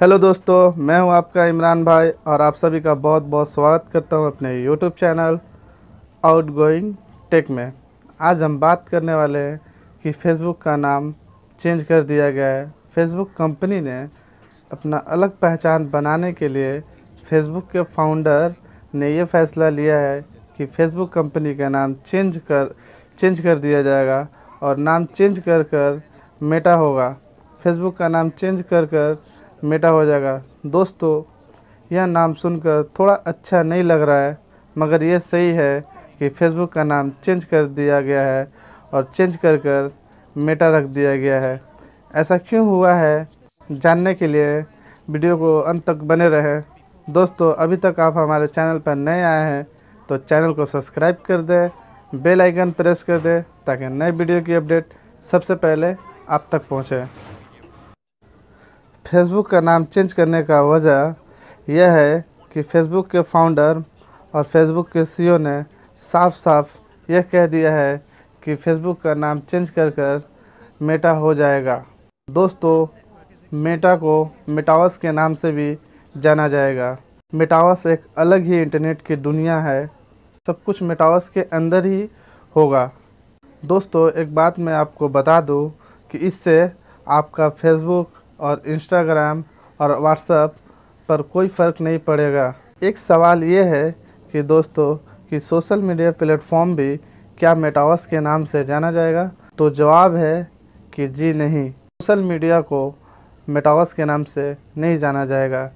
hello दोस्तों मैं हूं आपका इमरान भाई और आप सभी का बहुत बहुत स्वागत करता हूं अपने YouTube channel out going tech में आज हम बात करने वाले हैं कि फेसबुक का नाम चेंज कर दिया गया है फेसबुक कंपनी ने अपना अलग पहचान बनाने के लिए फेसबुक के फाउंडर ने यह फैसला लिया है कि फेसबुक कंपनी का नाम चेंज कर चेंज कर दिया जाएगा और नाम चेंज कर कर मेटा होगा फेसबुक का नाम चेंज कर कर मेटा हो जाएगा दोस्तों यह नाम सुनकर थोड़ा अच्छा नहीं लग रहा है मगर यह सही है कि फेसबुक का नाम चेंज कर दिया गया है और चेंज कर कर मेटा रख दिया गया है ऐसा क्यों हुआ है जानने के लिए वीडियो को अंत तक बने रहें दोस्तों अभी तक आप हमारे चैनल पर नए आए हैं तो चैनल को सब्सक्राइब कर दें बेल आइकन प्रेस कर दें ताकि नए वीडियो की अपडेट सबसे पहले आप तक पहुँचे फेसबुक का नाम चेंज करने का वजह यह है कि फेसबुक के फाउंडर और फेसबुक के सीईओ e ने साफ साफ यह कह दिया है कि फेसबुक का नाम चेंज कर कर मेटा हो जाएगा दोस्तों मेटा को मेटावस के नाम से भी जाना जाएगा मेटावस एक अलग ही इंटरनेट की दुनिया है सब कुछ मेटावस के अंदर ही होगा दोस्तों एक बात मैं आपको बता दूं कि इससे आपका फेसबुक और इंस्टाग्राम और व्हाट्सएप पर कोई फ़र्क नहीं पड़ेगा एक सवाल ये है कि दोस्तों कि सोशल मीडिया प्लेटफॉर्म भी क्या मेटावर्स के नाम से जाना जाएगा तो जवाब है कि जी नहीं सोशल मीडिया को मेटावर्स के नाम से नहीं जाना जाएगा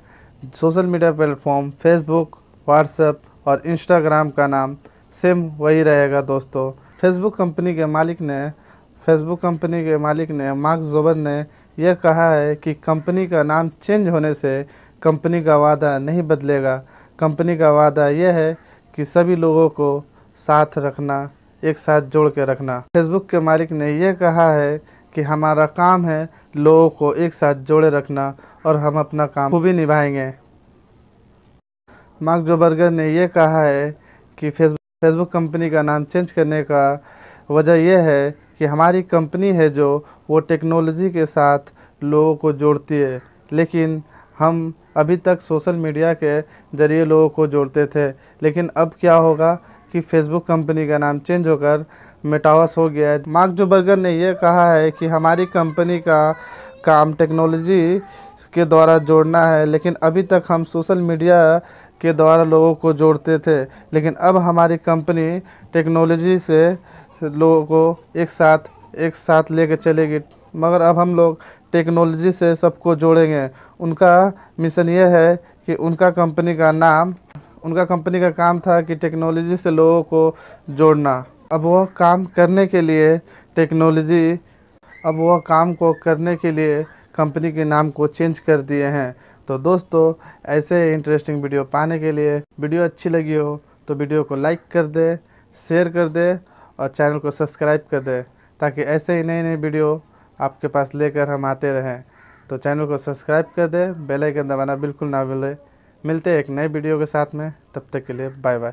social media platform Facebook WhatsApp और इंस्टाग्राम का नाम सेम वही रहेगा दोस्तों फेसबुक कंपनी के मालिक ने फेसबुक कंपनी के मालिक ने मार्क जोबर ने यह कहा है कि कंपनी का नाम चेंज होने से कंपनी का वादा नहीं बदलेगा कंपनी का वादा यह है कि सभी लोगों को साथ रखना एक साथ जोड़ के रखना फेसबुक के मालिक ने यह कहा है कि हमारा काम है लोगों को एक साथ जोड़े रखना और हम अपना काम खूबी निभाएंगे मार्क जोबर्गर ने यह कहा है कि फेसबुक फेसबुक कंपनी का नाम चेंज करने का वजह यह है कि हमारी कंपनी है जो वो टेक्नोलॉजी के साथ लोगों को जोड़ती है लेकिन हम अभी तक सोशल मीडिया के ज़रिए लोगों को जोड़ते थे लेकिन अब क्या होगा कि फेसबुक कंपनी का नाम चेंज होकर मेटावस हो गया है मार्क जो बर्गर ने यह कहा है कि हमारी कंपनी का काम टेक्नोलॉजी के द्वारा जोड़ना है लेकिन अभी तक हम सोशल मीडिया के द्वारा लोगों को जोड़ते थे लेकिन अब हमारी कंपनी टेक्नोलॉजी से लोगों को एक साथ एक साथ ले कर चलेगी मगर अब हम लोग टेक्नोलॉजी से सबको जोड़ेंगे उनका मिशन ये है कि उनका कंपनी का नाम उनका कंपनी का काम था कि टेक्नोलॉजी से लोगों को जोड़ना अब वह काम करने के लिए टेक्नोलॉजी अब वह काम को करने के लिए कंपनी के नाम को चेंज कर दिए हैं तो दोस्तों ऐसे इंटरेस्टिंग वीडियो पाने के लिए वीडियो अच्छी लगी हो तो वीडियो को लाइक कर दे शेयर कर दे और चैनल को सब्सक्राइब कर दें ताकि ऐसे ही नई नई वीडियो आपके पास लेकर हम आते रहें तो चैनल को सब्सक्राइब कर दें बेल आइकन दबाना बिल्कुल ना भूलें मिलते हैं एक नए वीडियो के साथ में तब तक के लिए बाय बाय